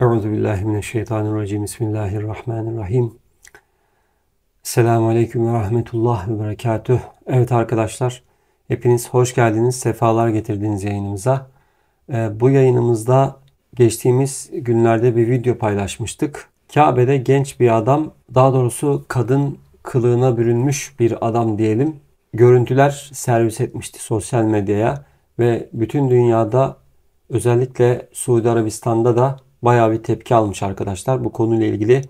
Euzu billahi mineşşeytanirracim. Bismillahirrahmanirrahim. Selamun aleyküm ve rahmetullah ve berekatüh. Evet arkadaşlar, hepiniz hoş geldiniz. Sefalar getirdiniz yayınımıza. Ee, bu yayınımızda geçtiğimiz günlerde bir video paylaşmıştık. Kabe'de genç bir adam, daha doğrusu kadın kılığına bürünmüş bir adam diyelim. Görüntüler servis etmişti sosyal medyaya ve bütün dünyada özellikle Suudi Arabistan'da da baya bir tepki almış arkadaşlar. Bu konuyla ilgili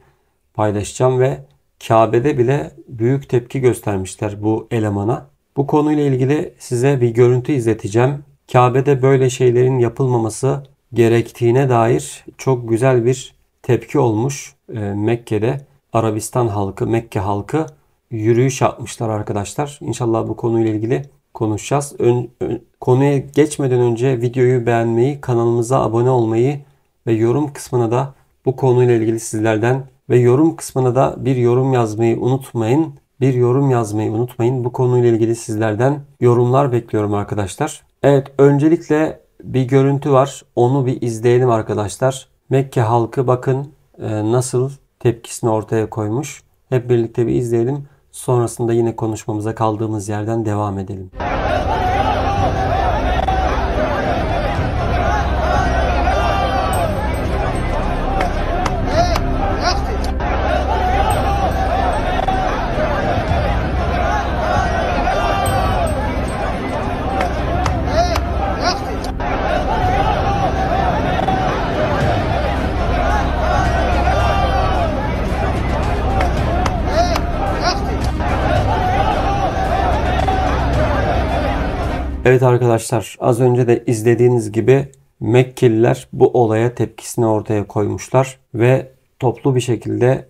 paylaşacağım ve Kabe'de bile büyük tepki göstermişler bu elemana. Bu konuyla ilgili size bir görüntü izleteceğim. Kabe'de böyle şeylerin yapılmaması gerektiğine dair çok güzel bir tepki olmuş e, Mekke'de. Arabistan halkı, Mekke halkı yürüyüş yapmışlar arkadaşlar. İnşallah bu konuyla ilgili konuşacağız. Ön, ön, konuya geçmeden önce videoyu beğenmeyi, kanalımıza abone olmayı ve yorum kısmına da bu konuyla ilgili sizlerden ve yorum kısmına da bir yorum yazmayı unutmayın. Bir yorum yazmayı unutmayın. Bu konuyla ilgili sizlerden yorumlar bekliyorum arkadaşlar. Evet öncelikle bir görüntü var. Onu bir izleyelim arkadaşlar. Mekke halkı bakın e, nasıl tepkisini ortaya koymuş. Hep birlikte bir izleyelim. Sonrasında yine konuşmamıza kaldığımız yerden devam edelim. Evet arkadaşlar az önce de izlediğiniz gibi Mekkeliler bu olaya tepkisini ortaya koymuşlar ve toplu bir şekilde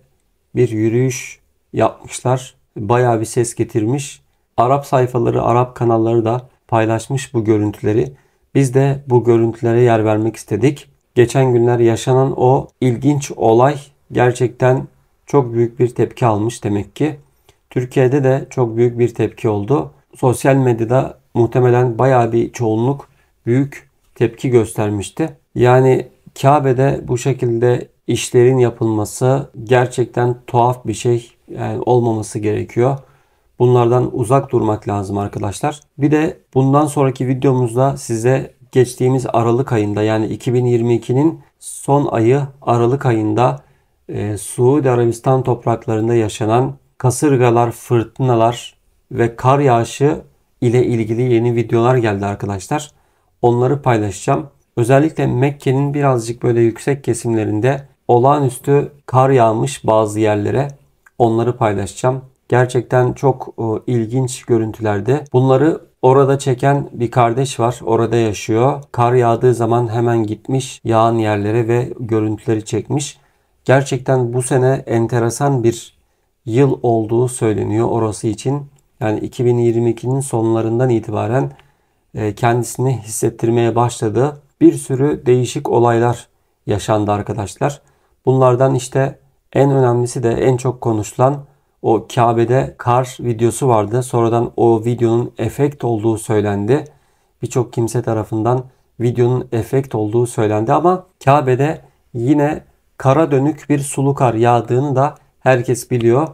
bir yürüyüş yapmışlar. Bayağı bir ses getirmiş. Arap sayfaları, Arap kanalları da paylaşmış bu görüntüleri. Biz de bu görüntülere yer vermek istedik. Geçen günler yaşanan o ilginç olay gerçekten çok büyük bir tepki almış demek ki. Türkiye'de de çok büyük bir tepki oldu. Sosyal medyada muhtemelen bayağı bir çoğunluk büyük tepki göstermişti. Yani Kabe'de bu şekilde işlerin yapılması gerçekten tuhaf bir şey yani olmaması gerekiyor. Bunlardan uzak durmak lazım arkadaşlar. Bir de bundan sonraki videomuzda size geçtiğimiz Aralık ayında yani 2022'nin son ayı Aralık ayında e, Suudi Arabistan topraklarında yaşanan kasırgalar, fırtınalar ve kar yağışı ile ilgili yeni videolar geldi arkadaşlar. Onları paylaşacağım. Özellikle Mekke'nin birazcık böyle yüksek kesimlerinde olağanüstü kar yağmış bazı yerlere. Onları paylaşacağım. Gerçekten çok e, ilginç görüntülerde. Bunları orada çeken bir kardeş var. Orada yaşıyor. Kar yağdığı zaman hemen gitmiş yağan yerlere ve görüntüleri çekmiş. Gerçekten bu sene enteresan bir yıl olduğu söyleniyor orası için yani 2022'nin sonlarından itibaren e, kendisini hissettirmeye başladı. bir sürü değişik olaylar yaşandı arkadaşlar. Bunlardan işte en önemlisi de en çok konuşulan o Kabe'de kar videosu vardı. Sonradan o videonun efekt olduğu söylendi. Birçok kimse tarafından videonun efekt olduğu söylendi ama Kabe'de yine kara dönük bir sulu kar yağdığını da herkes biliyor.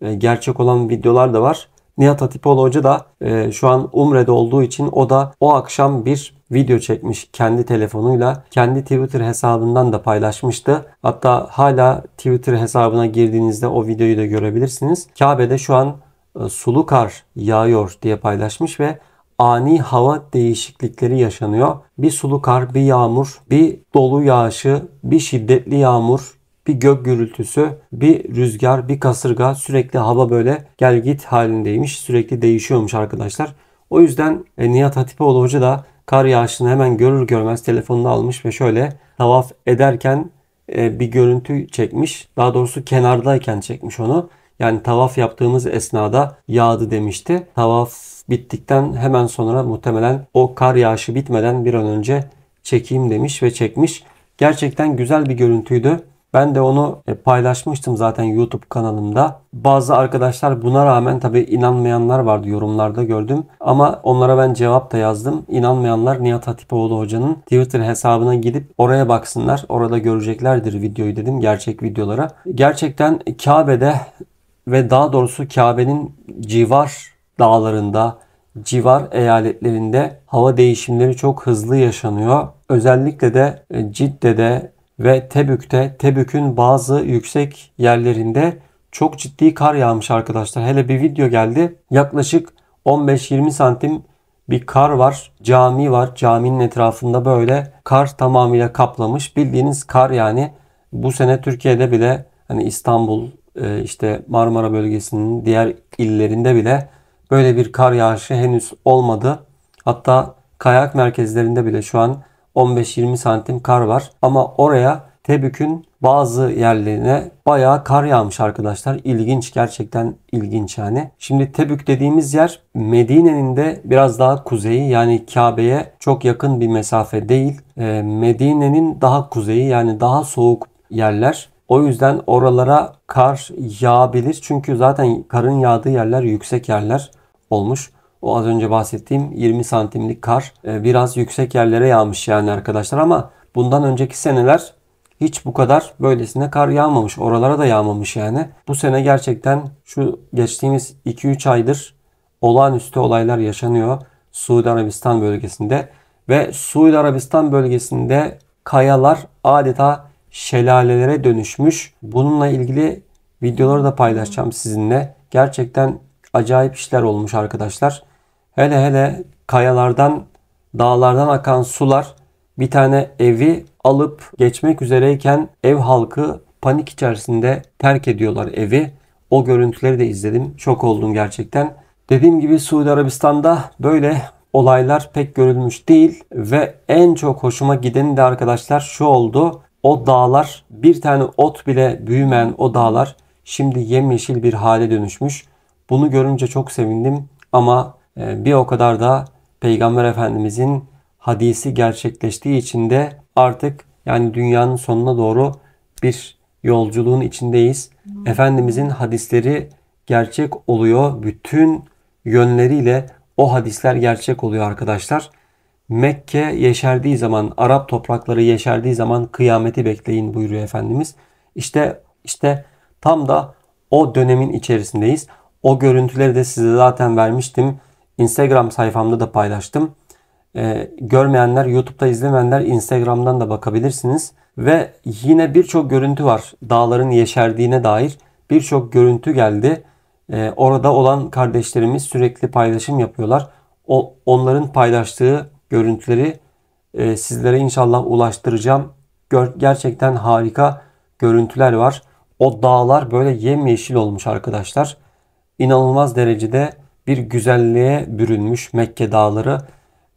E, gerçek olan videolar da var. Nihat Hatipoğlu Hoca da e, şu an Umre'de olduğu için o da o akşam bir video çekmiş kendi telefonuyla. Kendi Twitter hesabından da paylaşmıştı. Hatta hala Twitter hesabına girdiğinizde o videoyu da görebilirsiniz. Kabe'de şu an e, sulu kar yağıyor diye paylaşmış ve ani hava değişiklikleri yaşanıyor. Bir sulu kar, bir yağmur, bir dolu yağışı, bir şiddetli yağmur bir gök gürültüsü, bir rüzgar, bir kasırga sürekli hava böyle gel git halindeymiş. Sürekli değişiyormuş arkadaşlar. O yüzden e, Nihat Hatipoğlu Hoca da kar yağışını hemen görür görmez telefonunu almış ve şöyle tavaf ederken e, bir görüntü çekmiş. Daha doğrusu kenardayken çekmiş onu. Yani tavaf yaptığımız esnada yağdı demişti. Tavaf bittikten hemen sonra muhtemelen o kar yağışı bitmeden bir an önce çekeyim demiş ve çekmiş. Gerçekten güzel bir görüntüydü. Ben de onu e, paylaşmıştım zaten YouTube kanalımda. Bazı arkadaşlar buna rağmen tabi inanmayanlar vardı yorumlarda gördüm. Ama onlara ben cevap da yazdım. İnanmayanlar Nihat Hatipoğlu hocanın Twitter hesabına gidip oraya baksınlar. Orada göreceklerdir videoyu dedim gerçek videolara. Gerçekten Kabe'de ve daha doğrusu Kabe'nin civar dağlarında civar eyaletlerinde hava değişimleri çok hızlı yaşanıyor. Özellikle de e, Cidde'de, ve Tebük'te, Tebük'ün bazı yüksek yerlerinde çok ciddi kar yağmış arkadaşlar. Hele bir video geldi. Yaklaşık 15-20 santim bir kar var. Cami var. Caminin etrafında böyle kar tamamıyla kaplamış. Bildiğiniz kar yani. Bu sene Türkiye'de bile hani İstanbul e, işte Marmara bölgesinin diğer illerinde bile böyle bir kar yağışı henüz olmadı. Hatta kayak merkezlerinde bile şu an 15-20 santim kar var. Ama oraya Tebük'ün bazı yerlerine bayağı kar yağmış arkadaşlar. İlginç gerçekten ilginç yani. Şimdi Tebük dediğimiz yer Medine'nin de biraz daha kuzeyi yani Kabe'ye çok yakın bir mesafe değil. Ee, Medine'nin daha kuzeyi yani daha soğuk yerler. O yüzden oralara kar yağabilir. Çünkü zaten karın yağdığı yerler yüksek yerler olmuş. O az önce bahsettiğim 20 santimlik kar e, biraz yüksek yerlere yağmış yani arkadaşlar ama bundan önceki seneler hiç bu kadar böylesine kar yağmamış. Oralara da yağmamış yani. Bu sene gerçekten şu geçtiğimiz 2-3 aydır olağanüstü olaylar yaşanıyor Suudi Arabistan bölgesinde ve Suudi Arabistan bölgesinde kayalar adeta şelalelere dönüşmüş. Bununla ilgili videoları da paylaşacağım sizinle. Gerçekten acayip işler olmuş arkadaşlar. Hele hele kayalardan, dağlardan akan sular bir tane evi alıp geçmek üzereyken ev halkı panik içerisinde terk ediyorlar evi. O görüntüleri de izledim. Şok oldum gerçekten. Dediğim gibi Suudi Arabistan'da böyle olaylar pek görülmüş değil ve en çok hoşuma gideni de arkadaşlar şu oldu. O dağlar bir tane ot bile büyümeyen o dağlar şimdi yemyeşil bir hale dönüşmüş. Bunu görünce çok sevindim ama ee, bir o kadar da Peygamber Efendimizin hadisi gerçekleştiği için de artık yani dünyanın sonuna doğru bir yolculuğun içindeyiz. Hmm. Efendimizin hadisleri gerçek oluyor. Bütün yönleriyle o hadisler gerçek oluyor arkadaşlar. Mekke yeşerdiği zaman, Arap toprakları yeşerdiği zaman kıyameti bekleyin buyuruyor Efendimiz. İşte işte tam da o dönemin içerisindeyiz. O görüntüleri de size zaten vermiştim. Instagram sayfamda da paylaştım. Ee, görmeyenler, YouTube'da izlemeyenler Instagram'dan da bakabilirsiniz. Ve yine birçok görüntü var. Dağların yeşerdiğine dair birçok görüntü geldi. Ee, orada olan kardeşlerimiz sürekli paylaşım yapıyorlar. O, onların paylaştığı görüntüleri e, sizlere inşallah ulaştıracağım. Gör, gerçekten harika görüntüler var. O dağlar böyle yemyeşil olmuş arkadaşlar. İnanılmaz derecede bir güzelliğe bürünmüş Mekke dağları,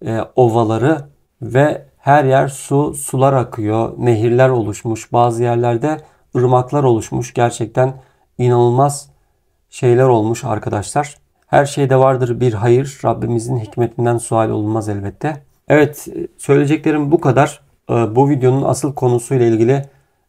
e, ovaları ve her yer su, sular akıyor, nehirler oluşmuş, bazı yerlerde ırmaklar oluşmuş. Gerçekten inanılmaz şeyler olmuş arkadaşlar. Her şeyde vardır bir hayır. Rabbimizin hikmetinden sual olunmaz elbette. Evet e, söyleyeceklerim bu kadar. E, bu videonun asıl konusuyla ilgili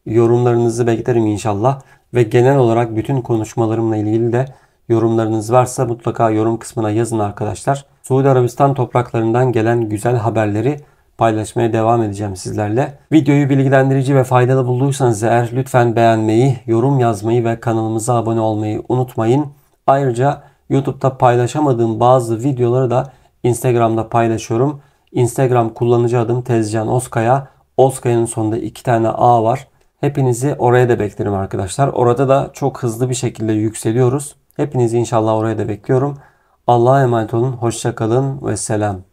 yorumlarınızı beklerim inşallah. Ve genel olarak bütün konuşmalarımla ilgili de yorumlarınız varsa mutlaka yorum kısmına yazın arkadaşlar. Suudi Arabistan topraklarından gelen güzel haberleri paylaşmaya devam edeceğim sizlerle. Videoyu bilgilendirici ve faydalı bulduysanız eğer lütfen beğenmeyi, yorum yazmayı ve kanalımıza abone olmayı unutmayın. Ayrıca YouTube'da paylaşamadığım bazı videoları da Instagram'da paylaşıyorum. Instagram kullanıcı adım Tezcan Oskaya. Oskaya'nın sonunda iki tane A var. Hepinizi oraya da beklerim arkadaşlar. Orada da çok hızlı bir şekilde yükseliyoruz. Hepinizi inşallah oraya da bekliyorum. Allah'a emanet olun. Hoşça kalın ve selam.